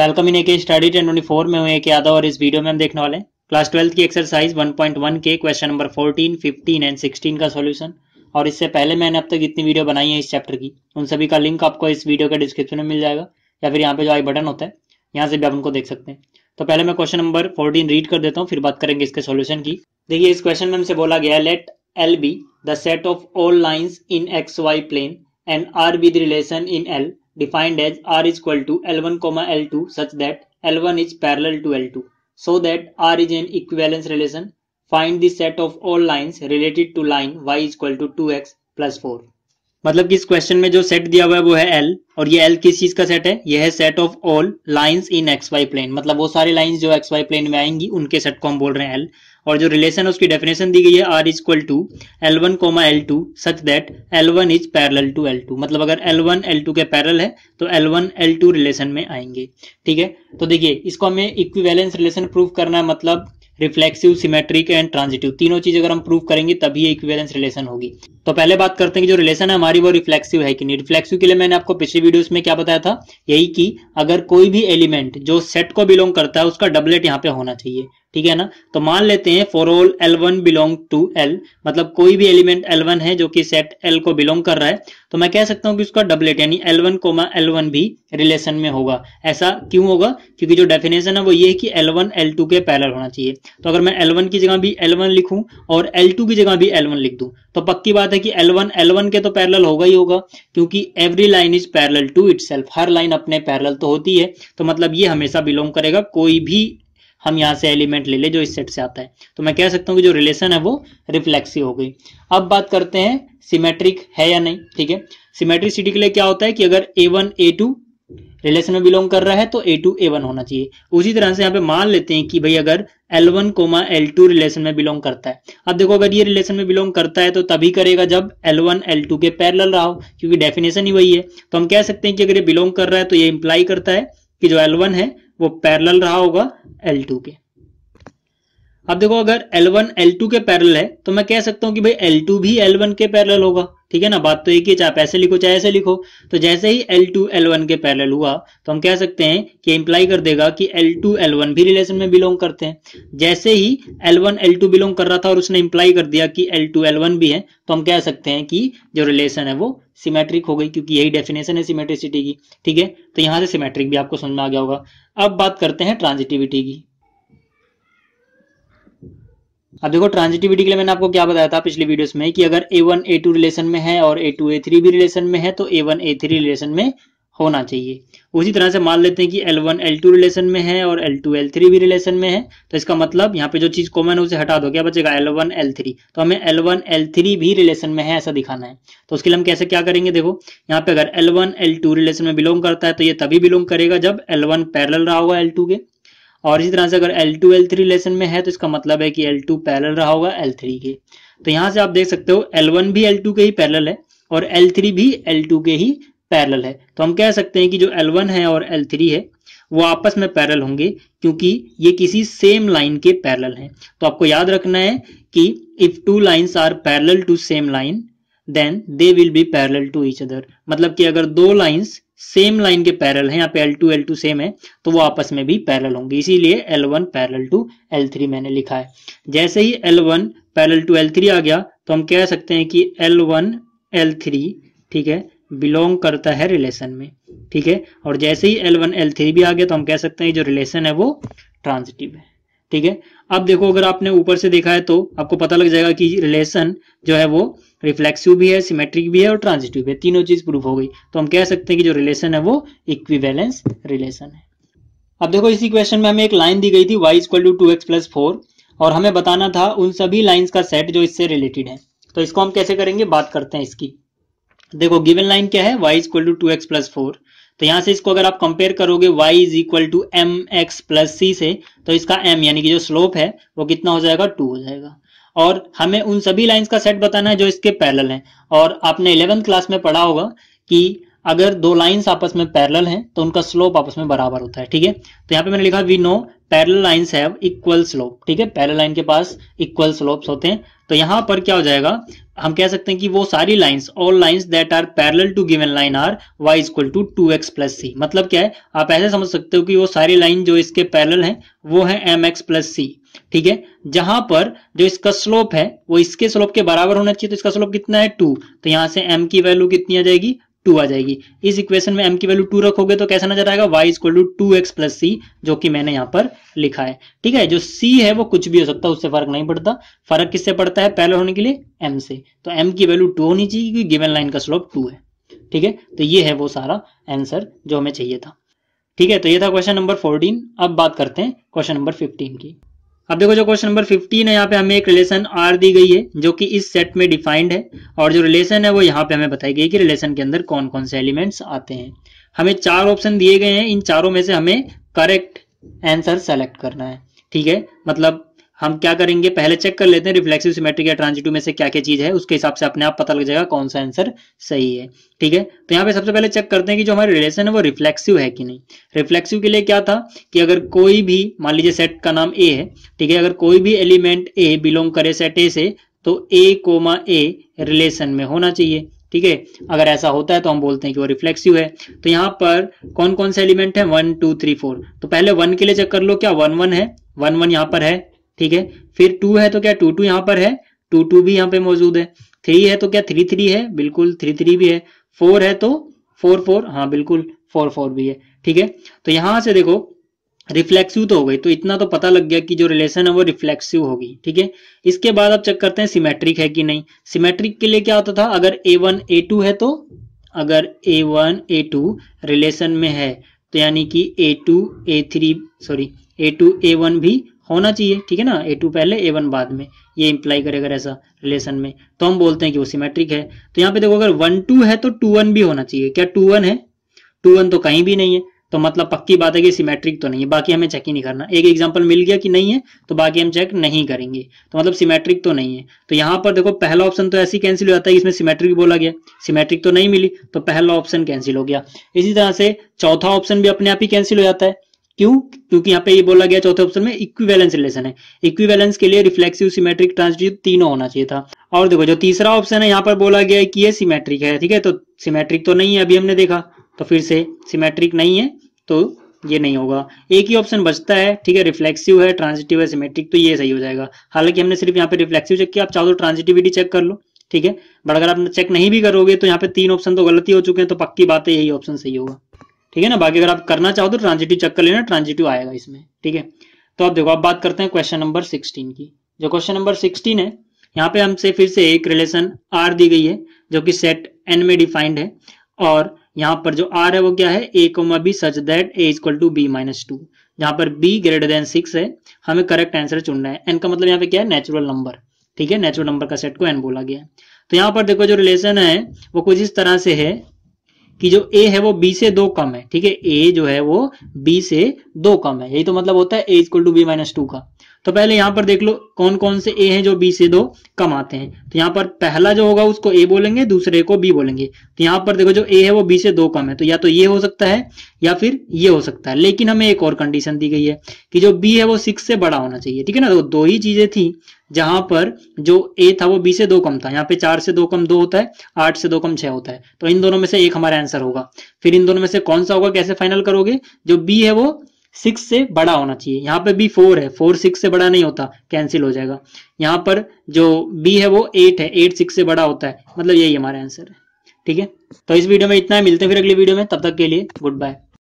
Welcome in के study ten twenty four में हुए एक यादव और इस वीडियो में हम देखने वाले हैं क्लास ट्वेल्थ की एक्सरसाइज 1.1 के क्वेश्चन नंबर 14, 15 एंड 16 का सॉल्यूशन और इससे पहले मैंने अब तक जितनी वीडियो बनाई है इस चैप्टर की उन सभी का लिंक आपको इस वीडियो के डिस्क्रिप्शन में मिल जाएगा या फिर यहाँ पे जो आई बटन होता है यहाँ से भी आप उनको देख सकते हैं तो पहले मैं क्वेश्चन नंबर फोर्टीन रीड कर देता हूँ फिर बात करेंगे इसके सोल्यूशन की देखिए इस क्वेश्चन में हमसे बोला गया let L be the set of all lines in X Y plane and R be the relation in L defined as R is equal to L1, L2 such that L1 is parallel to L2. So that R is an equivalence relation, find the set of all lines related to line y is equal to 2x plus 4. मतलब कि इस question में जो set दिया हुआ है वो है एल और ये एल किस चीज का सेट है यह है set of all lines in X Y plane मतलब वो सारी लाइंस जो एक्स वाई प्लेन में आएंगी उनके सेट को हम बोल रहे हैं एल और जो रिलेशन है उसकी डेफिनेशन दी गई है R equal to L one comma L two such that L one is parallel to L two मतलब अगर एल वन एल टू के पैरल है तो L one L two relation में आएंगे ठीक है तो देखिए इसको हमें इक्विवेलेंस रिलेशन प्रूव करना है मतलब रिफ्लेक्सिव सिमेट्रिक एंड ट्रांजिटिव तीनों चीज अगर हम प्रूव करेंगे तभी इक्विवेलेंस रिलेशन होगी तो पहले बात करते हैं कि जो रिलेशन है हमारी वो रिफ्लेक्सिव है कि नहीं रिफ्लेक्सिव के लिए मैंने आपको पिछले वीडियोस में क्या बताया था यही कि अगर कोई भी एलिमेंट जो सेट को बिलोंग करता है उसका डबलेट यहाँ पे होना चाहिए ठीक है ना तो मान लेते हैं for all L one belong to L मतलब कोई भी एलिमेंट एल वन है जो कि सेट एल को बिलोंग कर रहा है तो मैं कह सकता हूं कि उसका डबलेट यानी L one comma L one भी रिलेशन में होगा ऐसा क्यों होगा क्योंकि जो डेफिनेशन है वो ये है कि एल वन एल टू के पैरल होना चाहिए तो अगर मैं एल वन की जगह भी एल वन लिखूं और एल टू की जगह भी एल वन लिख दूं तो पक्की बात है कि एल वन एल वन के तो पैरल होगा ही होगा क्योंकि every line is parallel to it हर लाइन अपने पैरल तो होती है तो मतलब ये हमेशा बिलोंग करेगा कोई भी हम यहाँ से एलिमेंट ले ले जो इस सेट से आता है तो मैं कह सकता हूँ कि जो रिलेशन है वो रिफ्लेक्सिव हो गई अब बात करते हैं सिमेट्रिक है या नहीं ठीक है सिमेट्रिसिटी के लिए क्या होता है कि अगर A one A two relation में बिलोंग कर रहा है तो ए टू ए वन होना चाहिए उसी तरह से यहाँ पे मान लेते हैं कि भाई अगर L one comma L two relation में बिलोंग करता है अब देखो अगर ये रिलेशन में बिलोंग करता है तो तभी करेगा जब एल वन एल टू के पैरल रहा हो क्योंकि डेफिनेशन ही वही है तो हम कह सकते हैं कि अगर ये बिलोंग कर रहा है तो ये इंप्लाई करता है कि जो एल वन है वो पैरेलल रहा होगा L2 के अब देखो अगर L1 L2 के पैरेलल है तो मैं कह सकता हूं कि भाई L2 भी L1 के पैरेलल होगा ठीक है ना बात तो एक ही चाहे ऐसे लिखो चाहे ऐसे लिखो तो जैसे ही L2 L1 के पैरेलल हुआ तो हम कह सकते हैं कि इंप्लाई कर देगा कि L2 L1 भी रिलेशन में बिलोंग करते हैं जैसे ही L1 L2 बिलोंग कर रहा था और उसने इंप्लाई कर दिया कि L2 L1 भी है तो हम कह सकते हैं कि जो रिलेशन है वो सिमेट्रिक हो गई क्योंकि यही डेफिनेशन है सिमेट्रिसिटी की ठीक है तो यहां से सिमेट्रिक भी आपको समझ में आ गया होगा अब बात करते हैं ट्रांजिटिविटी की अब देखो ट्रांजिटिविटी के लिए मैंने आपको क्या बताया था पिछले वीडियोस में कि अगर A one A two relation में है और ए टू ए थ्री भी रिलेशन में है तो A one A three relation में होना चाहिए उसी तरह से मान लेते हैं कि L one L two relation में है और एल टू एल थ्री भी रिलेशन में है तो इसका मतलब यहाँ पे जो चीज कॉमन है उसे हटा दो क्या बचेगा एल वन एल थ्री तो हमें एल वन एल थ्री भी रिलेशन में है ऐसा दिखाना है तो उसके लिए हम कैसे क्या करेंगे देखो यहाँ पे अगर L one L two relation में बिलोंग करता है तो ये तभी बिलोंग करेगा जब एल वन पैरल रहा होगा एल टू के और इसी तरह से अगर L2 L3 रिलेशन में है तो इसका मतलब है कि L2 पैरेलल रहा होगा L3 के तो यहां से आप देख सकते हो L1 भी L2 के ही पैरल है और L3 भी L2 के ही पैरल है तो हम कह सकते हैं कि जो L1 है और L3 है वो आपस में पैरल होंगे क्योंकि ये किसी सेम लाइन के पैरल हैं तो आपको याद रखना है कि if two lines are parallel to same line then they will be parallel to each other मतलब कि अगर दो लाइंस सेम लाइन के पैरल है यहाँ पे L2 L2 सेम है तो वो आपस में भी पैरल होंगे इसीलिए L1 पैरल टू एल मैंने लिखा है जैसे ही L1 पैरल टू एल आ गया तो हम कह सकते हैं कि L1 L3 ठीक है बिलोंग करता है रिलेशन में ठीक है और जैसे ही L1 L3 भी आ गया तो हम कह सकते हैं जो रिलेशन है वो ट्रांजिटिव है ठीक है अब देखो अगर आपने ऊपर से देखा है तो आपको पता लग जाएगा कि रिलेशन जो है वो रिफ्लेक्सिव भी है सिमेट्रिक भी है और ट्रांजिटिव है तीनों चीज प्रूफ हो गई तो हम कह सकते हैं कि जो रिलेशन है वो इक्विवेलेंस रिलेशन है अब देखो इसी क्वेश्चन में हमें एक लाइन दी गई थी Y equal to two X plus four और हमें बताना था उन सभी लाइन्स का सेट जो इससे रिलेटेड है तो इसको हम कैसे करेंगे बात करते हैं इसकी देखो गिवन लाइन क्या है Y equal to two X plus four तो यहां से इसको अगर आप कंपेयर करोगे y is equal to M X plus C से तो इसका m यानी कि जो स्लोप है वो कितना हो जाएगा टू हो जाएगा और हमें उन सभी लाइंस का सेट बताना है जो इसके पैरेलल हैं और आपने इलेवेंथ क्लास में पढ़ा होगा कि अगर दो लाइंस आपस में पैरेलल हैं तो उनका स्लोप आपस में बराबर होता है ठीक है तो यहाँ पे मैंने लिखा we know parallel lines have equal slope ठीक है पैरेलल लाइन के पास इक्वल स्लोप्स होते हैं तो यहाँ पर क्या हो जाएगा हम कह सकते हैं कि वो सारी lines all lines that are parallel to given line are Y equal to two X plus C मतलब क्या है आप ऐसे समझ सकते हो कि वो सारी लाइन जो इसके पैरेलल हैं वो है एम एक्स प्लस सी ठीक है जहां पर जो इसका स्लोप है वो इसके स्लोप के बराबर होना चाहिए तो इसका स्लोप कितना है टू तो यहां से m की वैल्यू कितनी आ जाएगी टू आ जाएगी इस इक्वेशन में एम की वैल्यू टू रखोगे तो कैसा नजर आएगा Y equal to two X plus C जो कि मैंने यहाँ पर लिखा है ठीक है जो सी है वो कुछ भी हो सकता है उससे फर्क नहीं पड़ता फर्क किससे पड़ता है पहले होने के लिए एम से तो एम की वैल्यू टू होनी चाहिए क्योंकि गिवन लाइन का स्लोप टू है ठीक है तो ये है वो सारा आंसर जो हमें चाहिए था ठीक है तो ये था क्वेश्चन नंबर फोर्टीन अब बात करते हैं क्वेश्चन नंबर फिफ्टीन की अब देखो जो क्वेश्चन नंबर 15 है यहाँ पे हमें एक रिलेशन आर दी गई है जो कि इस सेट में डिफाइंड है और जो रिलेशन है वो यहाँ पे हमें बताई गई कि रिलेशन के अंदर कौन कौन से एलिमेंट्स आते हैं हमें चार ऑप्शन दिए गए हैं इन चारों में से हमें करेक्ट आंसर सेलेक्ट करना है ठीक है मतलब हम क्या करेंगे पहले चेक कर लेते हैं रिफ्लेक्सिव सिमेट्रिक या ट्रांजिटिव में से क्या क्या चीज है उसके हिसाब से अपने आप पता लग जाएगा कौन सा आंसर सही है ठीक है तो यहाँ पे सबसे पहले चेक करते हैं कि जो हमारे रिलेशन है वो रिफ्लेक्सिव है कि नहीं रिफ्लेक्सिव के लिए क्या था कि अगर कोई भी मान लीजिए सेट का नाम ए है ठीक है अगर कोई भी एलिमेंट ए बिलोंग करे सेट ए से तो ए कोमा ए रिलेशन में होना चाहिए ठीक है अगर ऐसा होता है तो हम बोलते हैं कि वो रिफ्लेक्सिव है तो यहाँ पर कौन कौन से एलिमेंट है वन टू थ्री फोर तो पहले वन के लिए चेक कर लो क्या वन वन है वन वन यहाँ पर है ठीक है फिर टू है तो क्या टू टू यहाँ पर है टू टू भी यहाँ पे मौजूद है थ्री है तो क्या थ्री थ्री है बिल्कुल थ्री थ्री भी है फोर है तो फोर फोर हाँ बिल्कुल फोर फोर भी है ठीक है तो यहां से देखो रिफ्लेक्सिव तो हो गई तो इतना तो पता लग गया कि जो रिलेशन है वो रिफ्लेक्सिव होगी ठीक है इसके बाद आप चेक करते हैं सिमेट्रिक है कि नहीं सिमेट्रिक के लिए क्या होता था अगर ए वन ए टू है तो अगर A one A two relation में है तो यानी कि A two A three sorry A two A one भी होना चाहिए ठीक है ना ए टू पहले ए वन बाद में ये इंप्लाई करेगा ऐसा रिलेशन में तो हम बोलते हैं कि वो सिमेट्रिक है तो यहाँ पे देखो अगर वन टू है तो टू वन भी होना चाहिए क्या टू वन है टू वन तो कहीं भी नहीं है तो मतलब पक्की बात है कि सिमेट्रिक तो नहीं है बाकी हमें चेक ही नहीं करना एक एग्जाम्पल मिल गया कि नहीं है तो बाकी हम चेक नहीं करेंगे तो मतलब सिमेट्रिक तो नहीं है तो यहाँ पर देखो पहला ऑप्शन तो ऐसे ही कैंसिल हो जाता है इसमें सिमेट्रिक बोला गया सिमेट्रिक तो नहीं मिली तो पहला ऑप्शन कैंसिल हो गया इसी तरह से चौथा ऑप्शन भी अपने आप ही कैंसिल हो जाता है क्यों क्योंकि यहाँ पे ये बोला गया चौथे ऑप्शन में इक्विवेलेंस रिलेशन है इक्विवेलेंस के लिए रिफ्लेक्सिव सिमेट्रिक ट्रांसड्यूस तीनों होना चाहिए था और देखो जो तीसरा ऑप्शन है यहाँ पर बोला गया है कि ये सिमेट्रिक है ठीक है तो सिमेट्रिक तो नहीं है अभी हमने देखा तो फिर से सिमेट्रिक नहीं है तो ये नहीं होगा एक ही ऑप्शन बचता है ठीक है रिफ्लेक्सिव है ट्रांजिटिव है सिमेट्रिक तो ये सही हो जाएगा हालांकि हमने सिर्फ यहाँ पे रिफ्लेक्सिव चेक किया आप चाहो तो ट्रांजिटिविटी चेक कर लो ठीक है बट अगर आप चेक नहीं भी करोगे तो यहाँ पे तीन ऑप्शन तो गलती हो चुके हैं तो पक्की बात है यही ऑप्शन सही होगा ठीक है ना बाकी अगर आप करना चाहो तो ट्रांजिटिव चक्कर लेना ट्रांजिटिव आएगा इसमें ठीक है तो आप देखो आप बात करते हैं क्वेश्चन नंबर सिक्सटीन की जो क्वेश्चन नंबर सिक्सटीन है यहाँ पे हमसे फिर से एक रिलेशन आर दी गई है जो कि सेट एन में डिफाइंड है और यहाँ पर जो आर है वो क्या है A comma B such that A is equal to B minus two जहां पर बी ग्रेटर देन सिक्स है हमें करेक्ट आंसर चुनना है एन का मतलब यहाँ पे क्या है नेचुरल नंबर ठीक है नेचुरल नंबर का सेट को एन बोला गया है तो यहाँ पर देखो जो रिलेशन है वो कुछ इस तरह से है कि जो ए है वो बी से दो कम है ठीक है ए जो है वो बी से दो कम है यही तो मतलब होता है A equal to B minus two का तो पहले यहां पर देख लो कौन कौन से ए हैं जो बी से दो कम आते हैं तो यहां पर पहला जो होगा उसको ए बोलेंगे दूसरे को बी बोलेंगे तो यहां पर देखो जो ए है वो बी से दो कम है तो या तो ये हो सकता है या फिर ये हो सकता है लेकिन हमें एक और कंडीशन दी गई है कि जो बी है वो सिक्स से बड़ा होना चाहिए ठीक है ना तो दो ही चीजें थी जहां पर जो ए था वो बी से दो कम था यहाँ पे चार से दो कम दो होता है आठ से दो कम छह होता है तो इन दोनों में से एक हमारा आंसर होगा फिर इन दोनों में से कौन सा होगा कैसे फाइनल करोगे जो बी है वो सिक्स से बड़ा होना चाहिए यहाँ पे बी फोर है फोर सिक्स से बड़ा नहीं होता कैंसिल हो जाएगा यहाँ पर जो बी है वो एट है एट सिक्स से बड़ा होता है मतलब यही हमारा आंसर है ठीक है तो इस वीडियो में इतना है मिलते हैं फिर अगली वीडियो में तब तक के लिए गुड बाय